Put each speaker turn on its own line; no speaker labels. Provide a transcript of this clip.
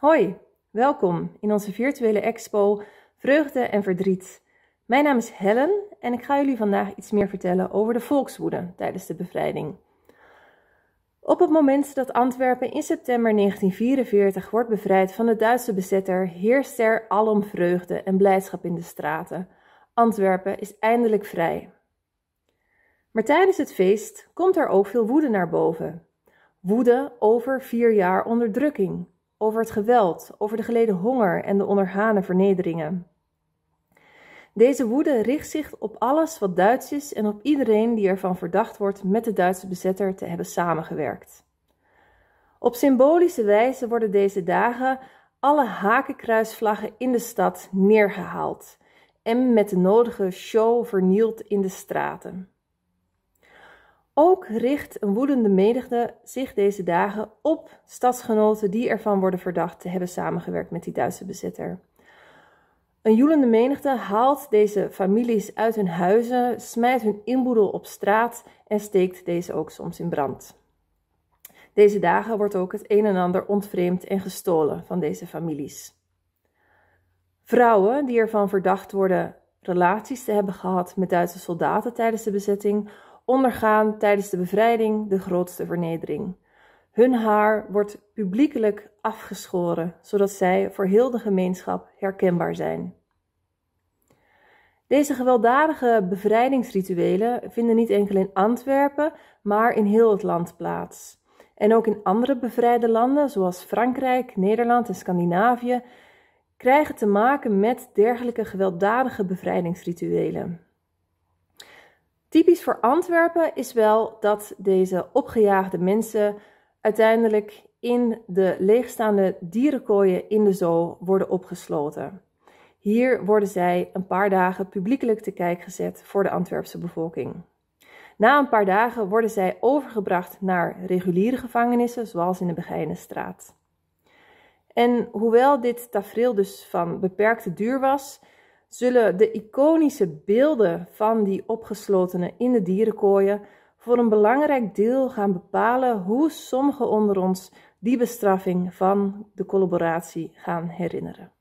Hoi, welkom in onze virtuele expo Vreugde en Verdriet. Mijn naam is Helen en ik ga jullie vandaag iets meer vertellen over de volkswoede tijdens de bevrijding. Op het moment dat Antwerpen in september 1944 wordt bevrijd van de Duitse bezetter, heerst er alom vreugde en blijdschap in de straten. Antwerpen is eindelijk vrij. Maar tijdens het feest komt er ook veel woede naar boven. Woede over vier jaar onderdrukking, over het geweld, over de geleden honger en de onderhane vernederingen. Deze woede richt zich op alles wat Duits is en op iedereen die ervan verdacht wordt met de Duitse bezetter te hebben samengewerkt. Op symbolische wijze worden deze dagen alle hakenkruisvlaggen in de stad neergehaald en met de nodige show vernield in de straten. Ook richt een woedende menigte zich deze dagen op stadsgenoten die ervan worden verdacht te hebben samengewerkt met die Duitse bezetter. Een joelende menigte haalt deze families uit hun huizen, smijt hun inboedel op straat en steekt deze ook soms in brand. Deze dagen wordt ook het een en ander ontvreemd en gestolen van deze families. Vrouwen die ervan verdacht worden relaties te hebben gehad met Duitse soldaten tijdens de bezetting ondergaan tijdens de bevrijding de grootste vernedering. Hun haar wordt publiekelijk afgeschoren, zodat zij voor heel de gemeenschap herkenbaar zijn. Deze gewelddadige bevrijdingsrituelen vinden niet enkel in Antwerpen, maar in heel het land plaats. En ook in andere bevrijde landen, zoals Frankrijk, Nederland en Scandinavië, krijgen te maken met dergelijke gewelddadige bevrijdingsrituelen. Typisch voor Antwerpen is wel dat deze opgejaagde mensen uiteindelijk in de leegstaande dierenkooien in de zoo worden opgesloten. Hier worden zij een paar dagen publiekelijk te kijk gezet voor de Antwerpse bevolking. Na een paar dagen worden zij overgebracht naar reguliere gevangenissen, zoals in de Begijnenstraat. En hoewel dit tafereel dus van beperkte duur was, zullen de iconische beelden van die opgeslotenen in de dierenkooien voor een belangrijk deel gaan bepalen hoe sommigen onder ons die bestraffing van de collaboratie gaan herinneren.